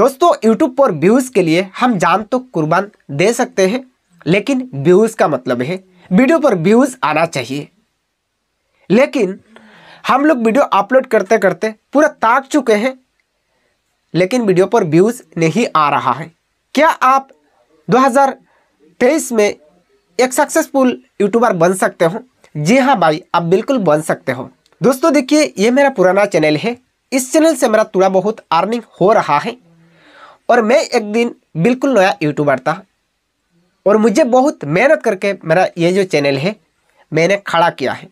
दोस्तों यूट्यूब पर व्यूज़ के लिए हम जान तो कुर्बान दे सकते हैं लेकिन व्यूज़ का मतलब है वीडियो पर व्यूज़ आना चाहिए लेकिन हम लोग वीडियो अपलोड करते करते पूरा ताक चुके हैं लेकिन वीडियो पर व्यूज़ नहीं आ रहा है क्या आप 2023 में एक सक्सेसफुल यूट्यूबर बन सकते हो जी हाँ भाई आप बिल्कुल बन सकते हो दोस्तों देखिए ये मेरा पुराना चैनल है इस चैनल से मेरा थोड़ा बहुत अर्निंग हो रहा है और मैं एक दिन बिल्कुल नया यूट्यूबर था और मुझे बहुत मेहनत करके मेरा ये जो चैनल है मैंने खड़ा किया है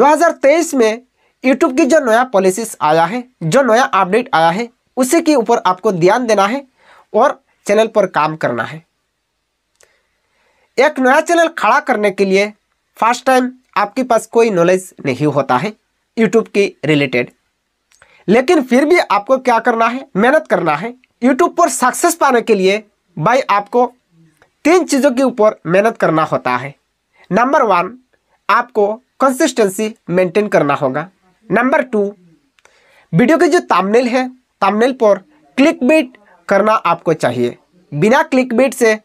2023 में यूट्यूब की जो नया पॉलिसीज आया है जो नया अपडेट आया है उसी के ऊपर आपको ध्यान देना है और चैनल पर काम करना है एक नया चैनल खड़ा करने के लिए फर्स्ट टाइम आपके पास कोई नॉलेज नहीं होता है यूट्यूब के रिलेटेड लेकिन फिर भी आपको क्या करना है मेहनत करना है यूट्यूब पर सक्सेस पाने के लिए भाई आपको तीन चीज़ों के ऊपर मेहनत करना होता है नंबर वन आपको कंसिस्टेंसी मेंटेन करना होगा नंबर टू वीडियो के जो तामनेल है तामनेल पर क्लिक बीट करना आपको चाहिए बिना क्लिक बीट से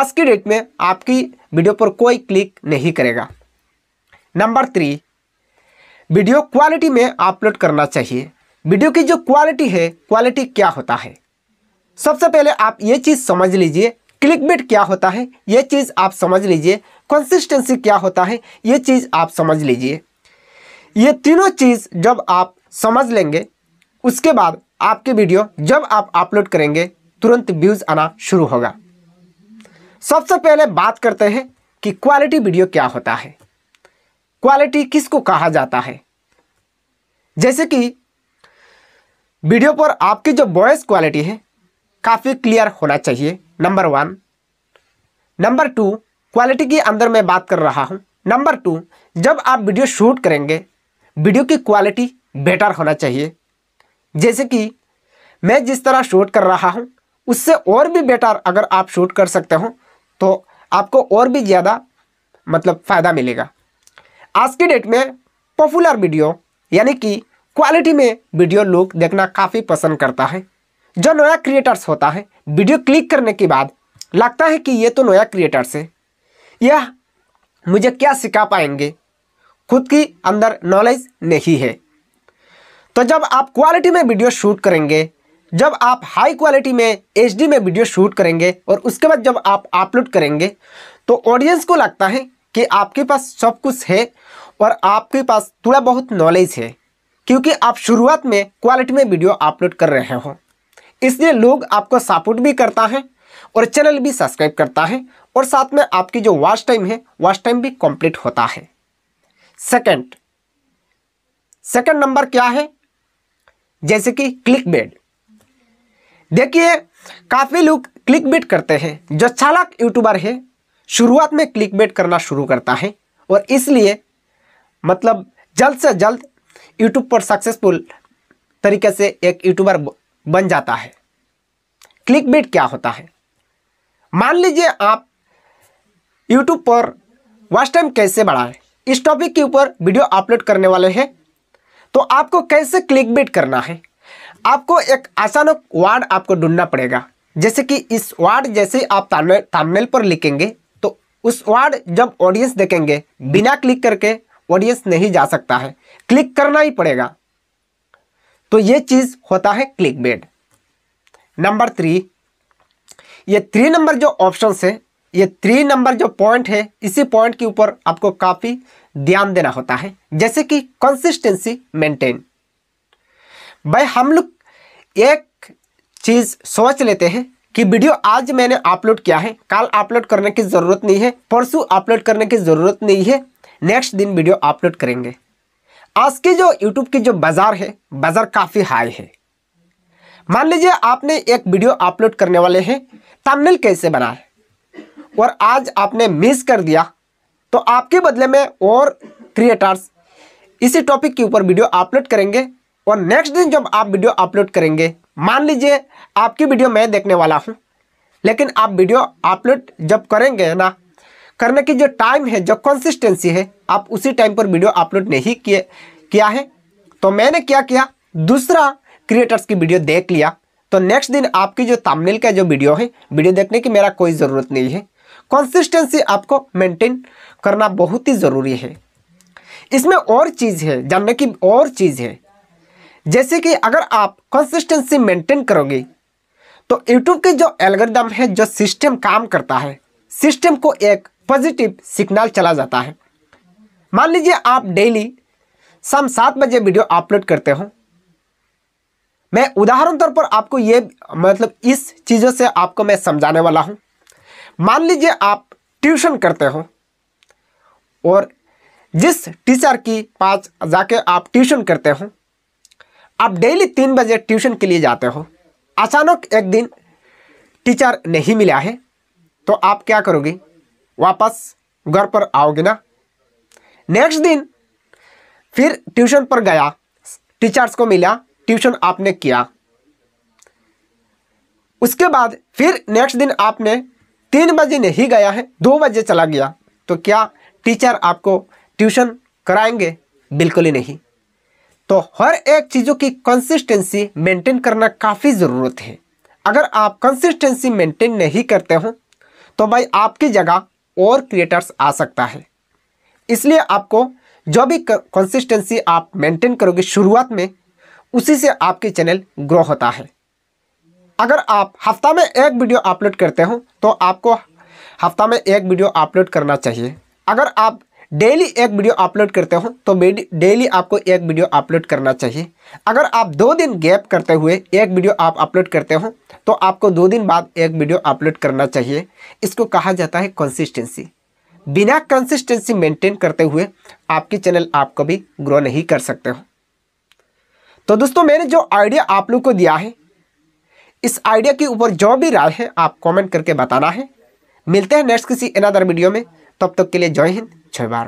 आज की डेट में आपकी वीडियो पर कोई क्लिक नहीं करेगा नंबर थ्री वीडियो क्वालिटी में अपलोड करना चाहिए वीडियो की जो क्वालिटी है क्वालिटी क्या होता है सबसे पहले आप ये चीज़ समझ लीजिए क्लिक क्या होता है ये चीज़ आप समझ लीजिए कंसिस्टेंसी क्या होता है ये चीज़ आप समझ लीजिए ये तीनों चीज़ जब आप समझ लेंगे उसके बाद आपके वीडियो जब आप अपलोड करेंगे तुरंत व्यूज़ आना शुरू होगा सबसे पहले बात करते हैं कि क्वालिटी वीडियो क्या होता है क्वालिटी किसको कहा जाता है जैसे कि वीडियो पर आपकी जो वॉइस क्वालिटी है काफ़ी क्लियर होना चाहिए number one number two quality के अंदर मैं बात कर रहा हूँ नंबर टू जब आप वीडियो शूट करेंगे वीडियो की क्वालिटी बेटर होना चाहिए जैसे कि मैं जिस तरह शूट कर रहा हूँ उससे और भी बेटर अगर आप शूट कर सकते हो तो आपको और भी ज़्यादा मतलब फ़ायदा मिलेगा आज के डेट में पॉपुलर वीडियो यानी कि क्वालिटी में वीडियो लोग देखना काफ़ी पसंद करता है जो नया क्रिएटर्स होता है वीडियो क्लिक करने के बाद लगता है कि ये तो नया क्रिएटर्स है यह मुझे क्या सिखा पाएंगे खुद की अंदर नॉलेज नहीं है तो जब आप क्वालिटी में वीडियो शूट करेंगे जब आप हाई क्वालिटी में एच में वीडियो शूट करेंगे और उसके बाद जब आप अपलोड करेंगे तो ऑडियंस को लगता है कि आपके पास सब कुछ है और आपके पास थोड़ा बहुत नॉलेज है क्योंकि आप शुरुआत में क्वालिटी में वीडियो अपलोड कर रहे हो इसलिए लोग आपको सपोर्ट भी करता है और चैनल भी सब्सक्राइब करता है और साथ में आपकी जो वॉच टाइम है वॉच टाइम भी कंप्लीट होता है सेकंड सेकंड नंबर क्या है जैसे कि क्लिक बेड देखिए काफ़ी लोग क्लिक बेट करते हैं जो चालाक यूट्यूबर है शुरुआत में क्लिक बेट करना शुरू करता है और इसलिए मतलब जल्द से जल्द यूट्यूब पर सक्सेसफुल तरीके से एक यूट्यूबर बन जाता है क्लिक बेट क्या होता है मान लीजिए आप यूट्यूब पर वॉच टाइम कैसे बढ़ाएं इस टॉपिक के ऊपर वीडियो अपलोड करने वाले हैं तो आपको कैसे क्लिक बेट करना है आपको एक आसान वार्ड आपको ढूंढना पड़ेगा जैसे कि इस वार्ड जैसे आप तामेल पर लिखेंगे तो उस वार्ड जब ऑडियंस देखेंगे बिना क्लिक करके ऑडियंस नहीं जा सकता है क्लिक करना ही पड़ेगा तो ये चीज़ होता है क्लिक बेड नंबर थ्री ये थ्री नंबर जो ऑप्शन है ये थ्री नंबर जो पॉइंट है इसी पॉइंट के ऊपर आपको काफ़ी ध्यान देना होता है जैसे कि कंसिस्टेंसी मेंटेन भाई हम लोग एक चीज़ सोच लेते हैं कि वीडियो आज मैंने अपलोड किया है कल अपलोड करने की ज़रूरत नहीं है परसों अपलोड करने की ज़रूरत नहीं है नेक्स्ट दिन वीडियो अपलोड करेंगे आज की जो यूट्यूब की जो बाज़ार है बाज़ार काफ़ी हाई है मान लीजिए आपने एक वीडियो अपलोड करने वाले हैं थंबनेल कैसे बनाए और आज आपने मिस कर दिया तो आपके बदले में और क्रिएटर्स इसी टॉपिक के ऊपर वीडियो अपलोड करेंगे और नेक्स्ट दिन जब आप वीडियो अपलोड करेंगे मान लीजिए आपकी वीडियो मैं देखने वाला हूँ लेकिन आप वीडियो अपलोड जब करेंगे ना करने की जो टाइम है जो कंसिस्टेंसी है आप उसी टाइम पर वीडियो अपलोड नहीं किए किया है तो मैंने क्या किया दूसरा क्रिएटर्स की वीडियो देख लिया तो नेक्स्ट दिन आपकी जो तामनेल का जो वीडियो है वीडियो देखने की मेरा कोई ज़रूरत नहीं है कंसिस्टेंसी आपको मेंटेन करना बहुत ही ज़रूरी है इसमें और चीज़ है जानने की और चीज़ है जैसे कि अगर आप कंसिस्टेंसी मेंटेन करोगे तो यूट्यूब के जो एल्गोरिदम है जो सिस्टम काम करता है सिस्टम को एक पॉजिटिव सिग्नल चला जाता है मान लीजिए आप डेली शाम सात बजे वीडियो अपलोड करते हो मैं उदाहरण तौर पर आपको ये मतलब इस चीज़ों से आपको मैं समझाने वाला हूँ मान लीजिए आप ट्यूशन करते हो और जिस टीचर की पास जाके आप ट्यूशन करते हो आप डेली तीन बजे ट्यूशन के लिए जाते हो अचानक एक दिन टीचर नहीं मिला है तो आप क्या करोगे वापस घर पर आओगे ना नेक्स्ट दिन फिर ट्यूशन पर गया टीचर्स को मिला ट्यूशन आपने किया उसके बाद फिर नेक्स्ट दिन आपने तीन बजे नहीं गया है दो बजे चला गया तो क्या टीचर आपको ट्यूशन कराएंगे बिल्कुल ही नहीं तो हर एक चीज़ों की कंसिस्टेंसी मेंटेन करना काफ़ी ज़रूरत है अगर आप कंसिस्टेंसी मेंटेन नहीं करते हो तो भाई आपकी जगह और क्रिएटर्स आ सकता है इसलिए आपको जो भी कंसिस्टेंसी आप मेंटेन करोगे शुरुआत में उसी से आपके चैनल ग्रो होता है अगर आप हफ्ता में एक वीडियो अपलोड करते हो तो आपको हफ्ता में एक वीडियो अपलोड करना चाहिए अगर आप डेली एक वीडियो अपलोड करते हो तो डेली आपको एक वीडियो अपलोड करना चाहिए अगर आप दो दिन गैप करते हुए एक वीडियो आप अपलोड करते हो तो आपको दो दिन बाद एक वीडियो अपलोड करना चाहिए इसको कहा जाता है कंसिस्टेंसी बिना कंसिस्टेंसी मेंटेन करते हुए आपकी चैनल आप कभी ग्रो नहीं कर सकते हो तो दोस्तों मैंने जो आइडिया आप लोग को दिया है इस आइडिया के ऊपर जो भी राय है आप कॉमेंट करके बताना है मिलते हैं नेक्स्ट किसी अनदर वीडियो में तब तक के लिए जय हिंद 七八。